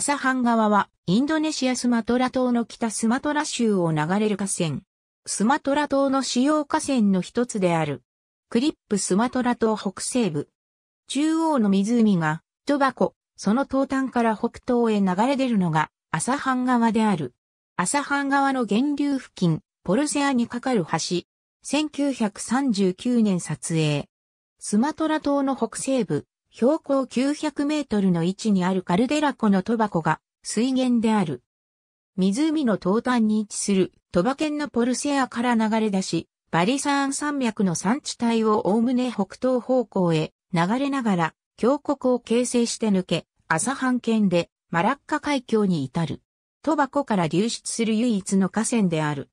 朝ン側は、インドネシアスマトラ島の北スマトラ州を流れる河川。スマトラ島の主要河川の一つである。クリップスマトラ島北西部。中央の湖が、トバコ、その東端から北東へ流れ出るのが、朝ン側である。朝ン側の源流付近、ポルセアに架かる橋。1939年撮影。スマトラ島の北西部、標高900メートルの位置にあるカルデラ湖のトバコが水源である。湖の東端に位置するトバ県のポルセアから流れ出し、バリサーン山脈の山地帯をおおむね北東方向へ流れながら、峡谷を形成して抜け、朝半県でマラッカ海峡に至る。トバコから流出する唯一の河川である。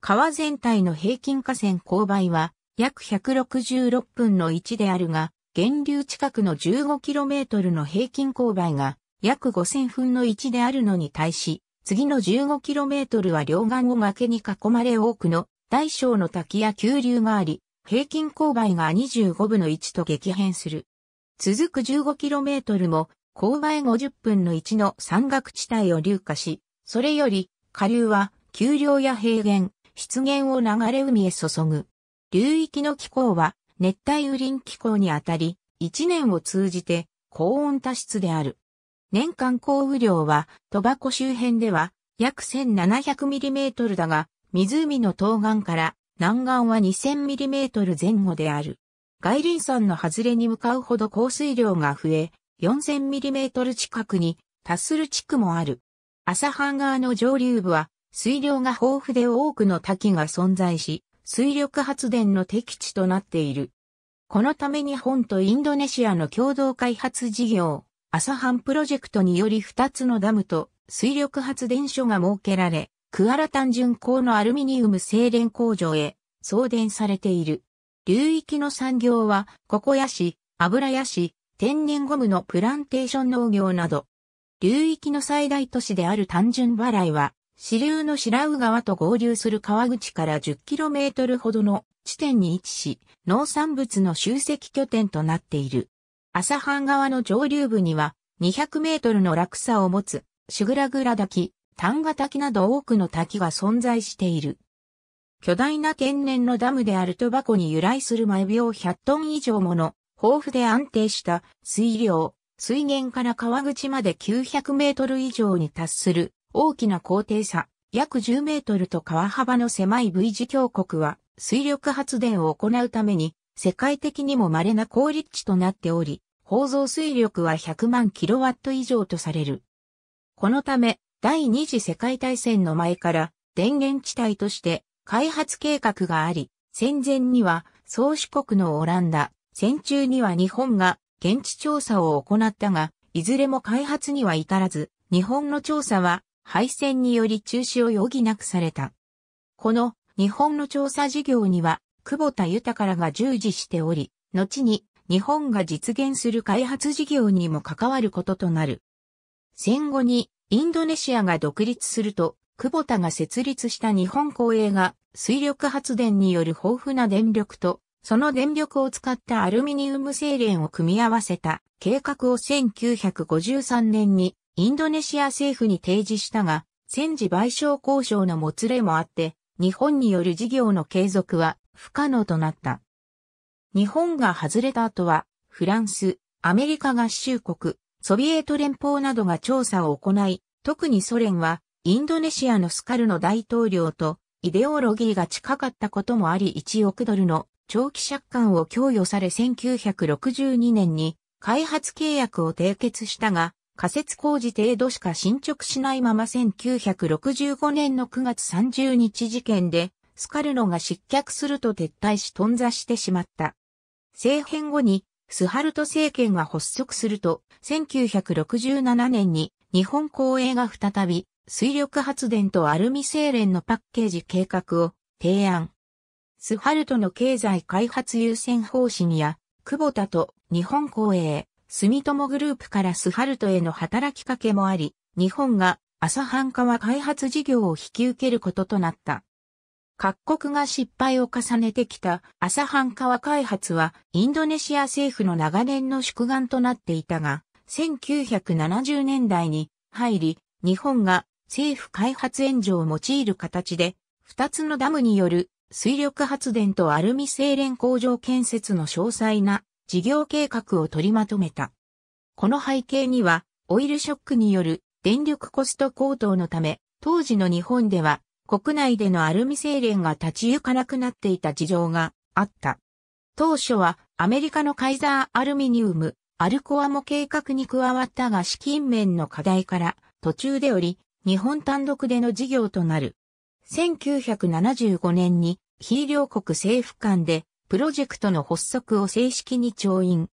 川全体の平均河川勾配は約166分の1であるが、源流近くの 15km の平均勾配が約5000分の1であるのに対し、次の 15km は両岸を崖に囲まれ多くの大小の滝や急流があり、平均勾配が25分の1と激変する。続く 15km も、勾配50分の1の山岳地帯を流下し、それより下流は丘陵や平原、湿原を流れ海へ注ぐ。流域の気候は熱帯雨林気候にあたり、一年を通じて高温多湿である。年間降雨量は、鳥羽湖周辺では約 1700mm だが、湖の東岸から南岸は 2000mm 前後である。外輪山の外れに向かうほど降水量が増え、4000mm 近くに達する地区もある。朝半川の上流部は水量が豊富で多くの滝が存在し、水力発電の適地となっている。このため日本とインドネシアの共同開発事業、アサハンプロジェクトにより2つのダムと水力発電所が設けられ、クアラ単純鋼のアルミニウム精錬工場へ送電されている。流域の産業は、ココヤ市、油屋市、天然ゴムのプランテーション農業など、流域の最大都市である単純払いは、支流の白宇川と合流する川口から 10km ほどの地点に位置し、農産物の集積拠点となっている。朝半川の上流部には、200メートルの落差を持つ、シグラグラ滝、ンガ滝など多くの滝が存在している。巨大な天然のダムであるトバコに由来する毎秒100トン以上もの、豊富で安定した水量、水源から川口まで900メートル以上に達する大きな高低差、約10メートルと川幅の狭い V 字峡谷は、水力発電を行うために、世界的にも稀な高立地となっており、構造水力は100万キロワット以上とされる。このため、第二次世界大戦の前から、電源地帯として開発計画があり、戦前には、宗主国のオランダ、戦中には日本が現地調査を行ったが、いずれも開発には至らず、日本の調査は敗戦により中止を余儀なくされた。この日本の調査事業には、久保田豊らが従事しており、後に日本が実現する開発事業にも関わることとなる。戦後にインドネシアが独立すると、久保田が設立した日本公営が水力発電による豊富な電力と、その電力を使ったアルミニウム精錬を組み合わせた計画を1953年にインドネシア政府に提示したが、戦時賠償交渉のもつれもあって、日本による事業の継続は不可能となった。日本が外れた後は、フランス、アメリカ合衆国、ソビエト連邦などが調査を行い、特にソ連は、インドネシアのスカルの大統領とイデオロギーが近かったこともあり1億ドルの長期借款を供与され1962年に開発契約を締結したが、仮設工事程度しか進捗しないまま1965年の9月30日事件で、スカルノが失脚すると撤退し頓挫してしまった。政変後に、スハルト政権が発足すると、1967年に日本公営が再び、水力発電とアルミ精錬のパッケージ計画を提案。スハルトの経済開発優先方針や、久保田と日本公営、住友グループからスハルトへの働きかけもあり、日本が朝半川開発事業を引き受けることとなった。各国が失敗を重ねてきた朝半川開発はインドネシア政府の長年の宿願となっていたが、1970年代に入り、日本が政府開発援助を用いる形で、二つのダムによる水力発電とアルミ精錬工場建設の詳細な事業計画を取りまとめた。この背景には、オイルショックによる電力コスト高騰のため、当時の日本では国内でのアルミ精錬が立ち行かなくなっていた事情があった。当初はアメリカのカイザーアルミニウム、アルコアも計画に加わったが資金面の課題から途中でおり日本単独での事業となる。1975年にリョ国政府間でプロジェクトの発足を正式に調印。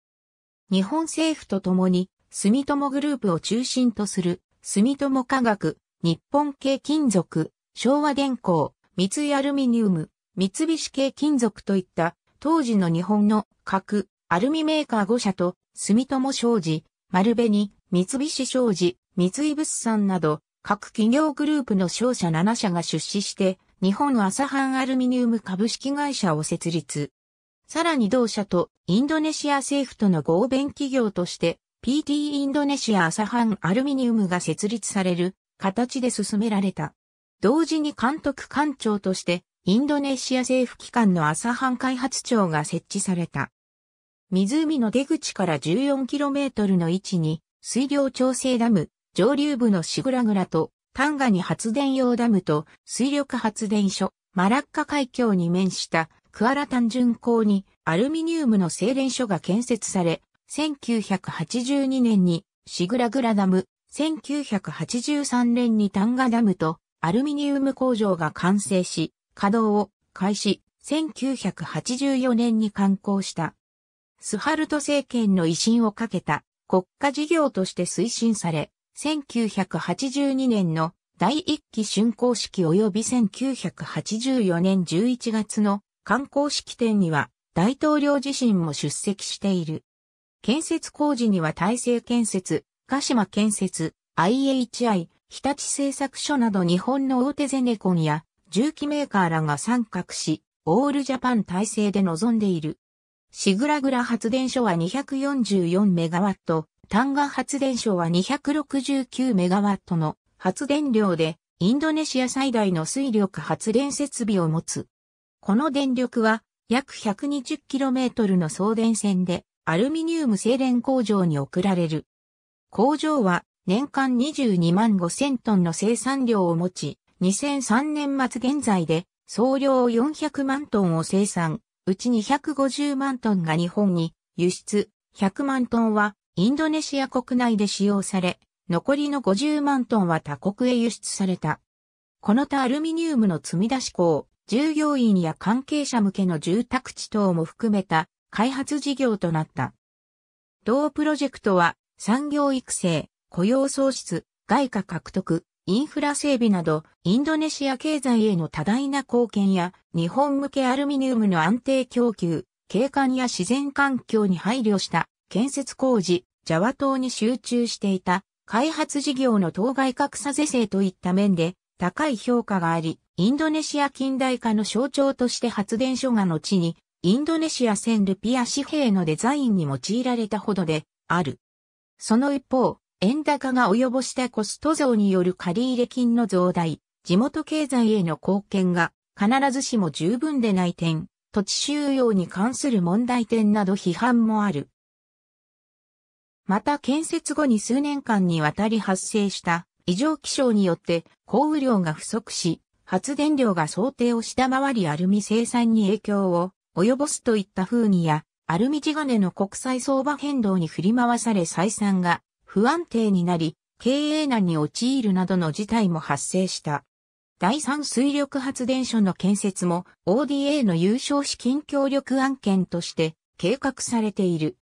日本政府と共に、住友グループを中心とする、住友化学、日本系金属、昭和電工、三井アルミニウム、三菱系金属といった当時の日本の核、アルミメーカー5社と住友商事、丸紅、三菱商事、三井物産など各企業グループの商社7社が出資して日本朝販アルミニウム株式会社を設立。さらに同社とインドネシア政府との合弁企業として PT インドネシア朝飯アルミニウムが設立される形で進められた。同時に監督官庁としてインドネシア政府機関の朝飯開発庁が設置された。湖の出口から 14km の位置に水量調整ダム、上流部のシグラグラとタンガニ発電用ダムと水力発電所、マラッカ海峡に面したクアラタン巡港にアルミニウムの精錬所が建設され、1982年にシグラグラダム、1983年にタンガダムとアルミニウム工場が完成し、稼働を開始、1984年に刊行した。スハルト政権の威信をかけた国家事業として推進され、1982年の第1期竣工式及び1984年11月の観光式典には大統領自身も出席している。建設工事には大成建設、鹿島建設、IHI、日立製作所など日本の大手ゼネコンや重機メーカーらが参画し、オールジャパン体制で臨んでいる。シグラグラ発電所は244メガワット、単ガ発電所は269メガワットの発電量で、インドネシア最大の水力発電設備を持つ。この電力は約 120km の送電線でアルミニウム精錬工場に送られる。工場は年間22万5000トンの生産量を持ち、2003年末現在で総量400万トンを生産、うち250万トンが日本に輸出、100万トンはインドネシア国内で使用され、残りの50万トンは他国へ輸出された。この他アルミニウムの積み出し港、従業員や関係者向けの住宅地等も含めた開発事業となった。同プロジェクトは産業育成、雇用創出、外貨獲得、インフラ整備など、インドネシア経済への多大な貢献や、日本向けアルミニウムの安定供給、景観や自然環境に配慮した建設工事、ジャワ島に集中していた開発事業の当該格差是正といった面で高い評価があり、インドネシア近代化の象徴として発電所が後に、インドネシア1ルピア紙幣のデザインに用いられたほどである。その一方、円高が及ぼしたコスト増による借入金の増大、地元経済への貢献が必ずしも十分でない点、土地収用に関する問題点など批判もある。また建設後に数年間にわたり発生した異常気象によって降雨量が不足し、発電量が想定を下回りアルミ生産に影響を及ぼすといった風にや、アルミ地金の国際相場変動に振り回され採算が不安定になり、経営難に陥るなどの事態も発生した。第三水力発電所の建設も ODA の優勝資金協力案件として計画されている。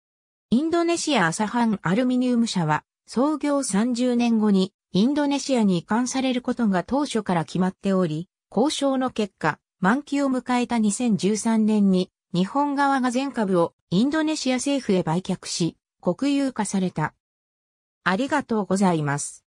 インドネシアアサハンアルミニウム社は創業30年後にインドネシアに移管されることが当初から決まっており、交渉の結果、満期を迎えた2013年に日本側が全株をインドネシア政府へ売却し、国有化された。ありがとうございます。